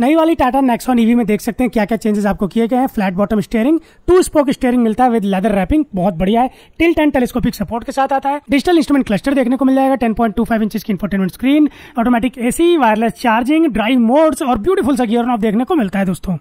नई वाली Tata Nexon EV में देख सकते हैं क्या क्या चेंजेस आपको किए गए हैं flat bottom steering two spoke steering मिलता है विद लेदर रैपिंग बहुत बढ़िया है टिल टेन टेलीस्कोपिक सपोर्ट के साथ आता है डिजिटल इंस्ट्रूमेंट क्लस्टर देखने को मिल जाएगा ten point two five inch की infotainment screen automatic AC wireless charging drive modes और ब्यूटीफुल सा गियर ऑफ देखने को मिलता है दोस्तों